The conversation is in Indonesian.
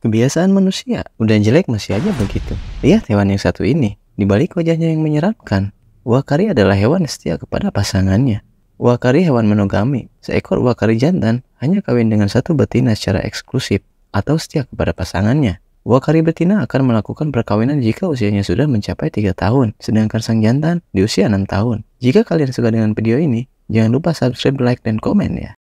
Kebiasaan manusia, udah jelek masih aja begitu. Lihat hewan yang satu ini, di balik wajahnya yang menyeramkan. Wakari adalah hewan setia kepada pasangannya. Wakari hewan monogami, seekor wakari jantan hanya kawin dengan satu betina secara eksklusif atau setia kepada pasangannya. Wakari betina akan melakukan perkawinan jika usianya sudah mencapai tiga tahun, sedangkan sang jantan di usia enam tahun. Jika kalian suka dengan video ini, jangan lupa subscribe, like, dan komen ya.